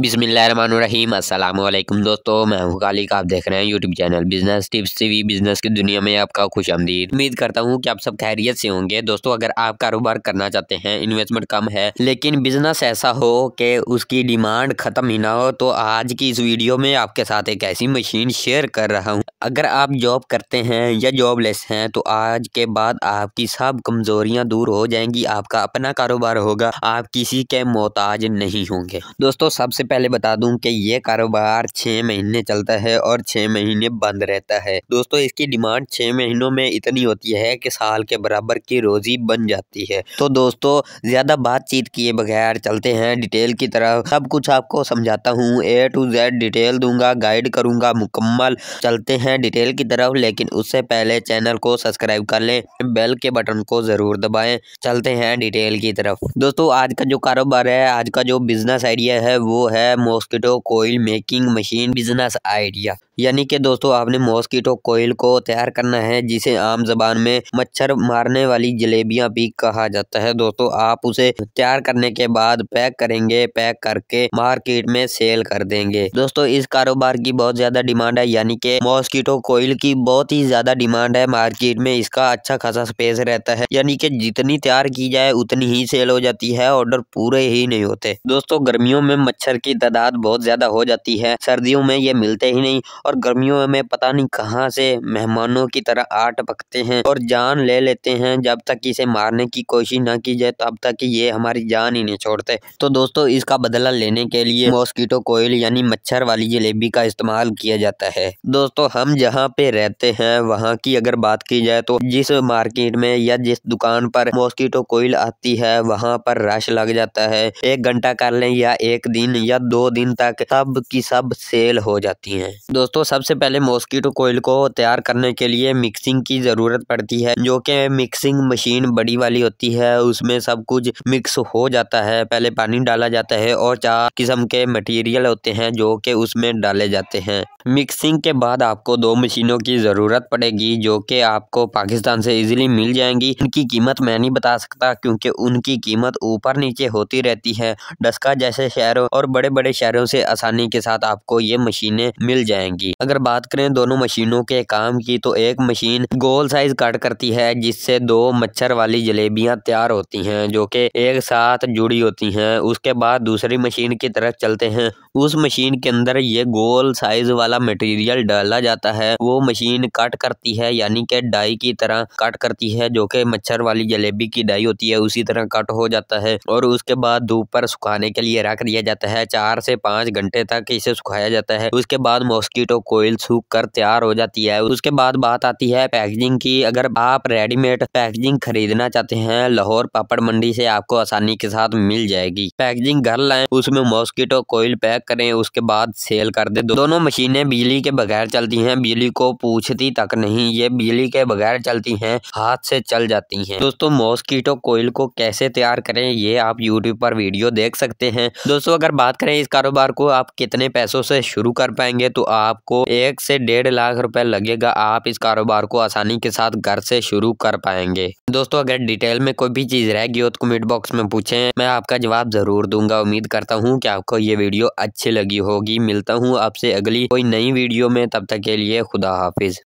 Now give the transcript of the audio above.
बिसमीम अल्लाम दोस्तों मैं हूं खालिक आप देख रहे हैं YouTube channel business tips TV business की दुनिया में आपका खुश आमदीद उम्मीद करता हूं कि आप सब खैरियत से होंगे दोस्तों अगर आप कारोबार करना चाहते हैं इन्वेस्टमेंट कम है लेकिन बिजनेस ऐसा हो कि उसकी डिमांड खत्म ही ना हो तो आज की इस वीडियो में आपके साथ एक ऐसी मशीन शेयर कर रहा हूँ अगर आप जॉब करते हैं या जॉबलेस हैं तो आज के बाद आपकी सब कमजोरियाँ दूर हो जाएंगी आपका अपना कारोबार होगा आप किसी के मोहताज नहीं होंगे दोस्तों सबसे पहले बता दूं कि ये कारोबार छः महीने चलता है और छः महीने बंद रहता है दोस्तों इसकी डिमांड छः महीनों में इतनी होती है कि साल के बराबर की रोजी बन जाती है तो दोस्तों ज़्यादा बातचीत किए बगैर चलते हैं डिटेल की तरफ सब कुछ आपको समझाता हूँ ए टू जेड डिटेल दूंगा गाइड करूँगा मुकम्मल चलते हैं डिटेल की तरफ लेकिन उससे पहले चैनल को सब्सक्राइब कर लें बेल के बटन को ज़रूर दबाए चलते हैं डिटेल की तरफ दोस्तों आज का जो कारोबार है आज का जो बिजनेस आइडिया है वो है है mosquito coil making machine business idea यानी कि दोस्तों आपने मॉस्किटो कोयल को तैयार करना है जिसे आम जबान में मच्छर मारने वाली जलेबियां भी कहा जाता है दोस्तों आप उसे तैयार करने के बाद पैक करेंगे पैक करके मार्केट में सेल कर देंगे दोस्तों इस कारोबार की बहुत ज्यादा डिमांड है यानी कि मॉस्किटो कोयल की बहुत ही ज्यादा डिमांड है मार्केट में इसका अच्छा खासा स्पेस रहता है यानी कि जितनी तैयार की जाए उतनी ही सेल हो जाती है ऑर्डर पूरे ही नहीं होते दोस्तों गर्मियों में मच्छर की तादाद बहुत ज्यादा हो जाती है सर्दियों में ये मिलते ही नहीं और गर्मियों में पता नहीं कहाँ से मेहमानों की तरह आ टपकते हैं और जान ले लेते हैं जब तक इसे मारने की कोशिश ना की जाए तब तक ये हमारी जान ही नहीं छोड़ते तो दोस्तों इसका बदला लेने के लिए मॉस्किटो कोयल यानी मच्छर वाली जलेबी का इस्तेमाल किया जाता है दोस्तों हम जहाँ पे रहते हैं वहाँ की अगर बात की जाए तो जिस मार्केट में या जिस दुकान पर मॉस्किटो कोयल आती है वहाँ पर रश लग जाता है एक घंटा कर लें या एक दिन या दो दिन तक सब की सब सेल हो जाती है दोस्तों तो सबसे पहले मॉस्किटो कोयल को तैयार करने के लिए मिक्सिंग की ज़रूरत पड़ती है जो कि मिक्सिंग मशीन बड़ी वाली होती है उसमें सब कुछ मिक्स हो जाता है पहले पानी डाला जाता है और चार किस्म के मटेरियल होते हैं जो कि उसमें डाले जाते हैं मिक्सिंग के बाद आपको दो मशीनों की ज़रूरत पड़ेगी जो कि आपको पाकिस्तान से इजीली मिल जाएंगी इनकी कीमत मैं नहीं बता सकता क्योंकि उनकी कीमत ऊपर नीचे होती रहती है डस्का जैसे शहरों और बड़े बड़े शहरों से आसानी के साथ आपको ये मशीनें मिल जाएंगी अगर बात करें दोनों मशीनों के काम की तो एक मशीन गोल साइज कट करती है जिससे दो मच्छर वाली जलेबियां तैयार होती हैं जो कि एक साथ जुड़ी होती हैं उसके बाद दूसरी मशीन की तरफ चलते हैं उस मशीन के अंदर ये गोल साइज वाला मटेरियल डाला जाता है वो मशीन कट करती है यानी कि डाई की तरह कट करती है जो कि मच्छर वाली जलेबी की डाई होती है उसी तरह कट हो जाता है और उसके बाद धूप पर सुखाने के लिए रख दिया जाता है चार से पाँच घंटे तक इसे सुखाया जाता है उसके बाद मॉस्किटो कोयल सूख कर तैयार हो जाती है उसके बाद बात आती है पैकेजिंग की अगर आप रेडीमेड पैकेजिंग खरीदना चाहते हैं लाहौर पापड़ मंडी से आपको आसानी के साथ मिल जाएगी पैकेजिंग घर लाए उसमें मॉस्किटो कोयल पैक करें उसके बाद सेल कर दे दोनों मशीनें मशीनें बिजली के बगैर चलती हैं बिजली को पूछती तक नहीं ये बिजली के बगैर चलती हैं हाथ से चल जाती हैं दोस्तों मॉस्कीटो कोयल को कैसे तैयार करें ये आप यूट्यूब पर वीडियो देख सकते हैं दोस्तों अगर बात करें इस कारोबार को आप कितने पैसों से शुरू कर पाएंगे तो आपको एक से डेढ़ लाख रुपए लगेगा आप इस कारोबार को आसानी के साथ घर से शुरू कर पाएंगे दोस्तों अगर डिटेल में कोई भी चीज रहेगी हो तो कमेंट बॉक्स में पूछे मैं आपका जवाब जरूर दूंगा उम्मीद करता हूँ की आपको ये वीडियो अच्छी लगी होगी मिलता हूँ आपसे अगली कोई नई वीडियो में तब तक के लिए खुदा हाफिज़